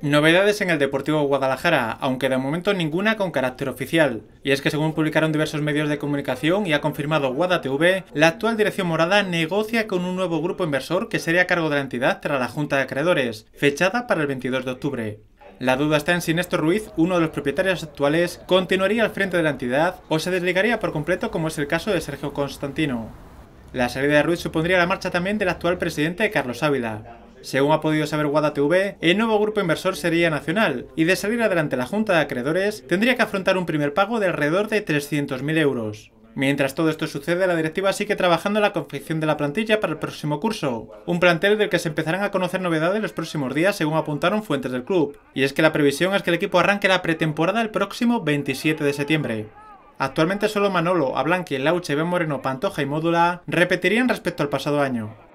Novedades en el Deportivo Guadalajara, aunque de momento ninguna con carácter oficial. Y es que según publicaron diversos medios de comunicación y ha confirmado GuadaTV, la actual dirección morada negocia con un nuevo grupo inversor que sería a cargo de la entidad tras la Junta de Acreedores, fechada para el 22 de octubre. La duda está en si Néstor Ruiz, uno de los propietarios actuales, continuaría al frente de la entidad o se desligaría por completo como es el caso de Sergio Constantino. La salida de Ruiz supondría la marcha también del actual presidente Carlos Ávila. Según ha podido saber Wada TV, el nuevo grupo inversor sería nacional y de salir adelante la Junta de Acreedores tendría que afrontar un primer pago de alrededor de 300.000 euros. Mientras todo esto sucede, la directiva sigue trabajando en la confección de la plantilla para el próximo curso, un plantel del que se empezarán a conocer novedades los próximos días según apuntaron fuentes del club, y es que la previsión es que el equipo arranque la pretemporada el próximo 27 de septiembre. Actualmente solo Manolo, Ablanqui, Lauche, Ben Moreno, Pantoja y Módula repetirían respecto al pasado año.